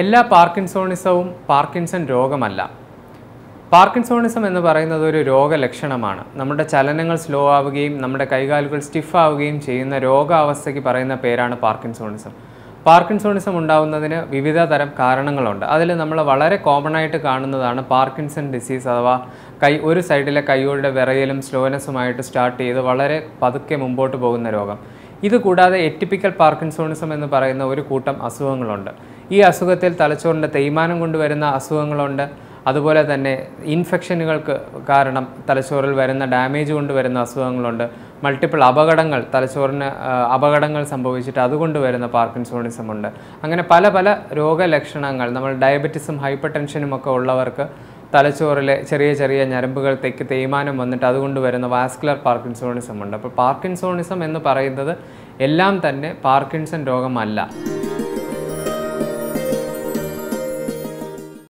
എല്ലാ പാർക്കിൻസോണിസവും Parkinson രോഗമല്ല parkinsonism എന്ന് പറയുന്നത് ഒരു രോഗലക്ഷണമാണ് നമ്മുടെ ചലനങ്ങൾ സ്ലോ ആവുകയും നമ്മുടെ കൈകാലുകൾ സ്റ്റിഫ് ആവുകയും ചെയ്യുന്ന രോഗാവസ്ഥയ്ക്ക് പറയുന്ന പേരാണ് പാർക്കിൻസോണിസം പാർക്കിൻസോണിസം ഉണ്ടാകുന്നതിന് വിവിധ തരം കാരണങ്ങളുണ്ട് അതിൽ നമ്മൾ വളരെ കോമൺ ആയിട്ട് കാണുന്നതാണ് പാർക്കിൻസൺ ഡിസീസ് അഥവാ കൈ ഒരു സൈഡിലെ കൈകളുടെ വിറയലും സ്ലോനെസ്സുമായിട്ട് സ്റ്റാർട്ട് ചെയ്ത് വളരെ പതുക്കെ മുമ്പോട്ട് പോകുന്ന രോഗം ഇതുകൂടാതെ എറ്റിപ്പിക്കൽ പാർക്കിൻസോണിസം എന്ന് പറയുന്ന ഒരു കൂട്ടം അസുഖങ്ങളുണ്ട് ഈ അസുഖത്തിൽ തലച്ചോറിൻ്റെ തേയ്മാനം കൊണ്ടുവരുന്ന അസുഖങ്ങളുണ്ട് അതുപോലെ തന്നെ ഇൻഫെക്ഷനുകൾക്ക് കാരണം തലച്ചോറിൽ വരുന്ന ഡാമേജ് കൊണ്ടുവരുന്ന അസുഖങ്ങളുണ്ട് മൾട്ടിപ്പിൾ അപകടങ്ങൾ തലച്ചോറിന് അപകടങ്ങൾ സംഭവിച്ചിട്ട് അതുകൊണ്ട് വരുന്ന പാർക്കിൻസോണിസം ഉണ്ട് അങ്ങനെ പല പല രോഗലക്ഷണങ്ങൾ നമ്മൾ ഡയബറ്റിസും ഹൈപ്പർ ടെൻഷനും ഒക്കെ ഉള്ളവർക്ക് തലച്ചോറിലെ ചെറിയ ചെറിയ ഞരമ്പുകൾ തെക്ക് തേയ്മാനം വന്നിട്ട് അതുകൊണ്ട് വരുന്ന വാസ്കുലർ പാർക്കിൻസോണിസം ഉണ്ട് അപ്പോൾ പാർക്കിൻസോണിസം എന്ന് പറയുന്നത് എല്ലാം തന്നെ പാർക്കിൻസൺ രോഗമല്ല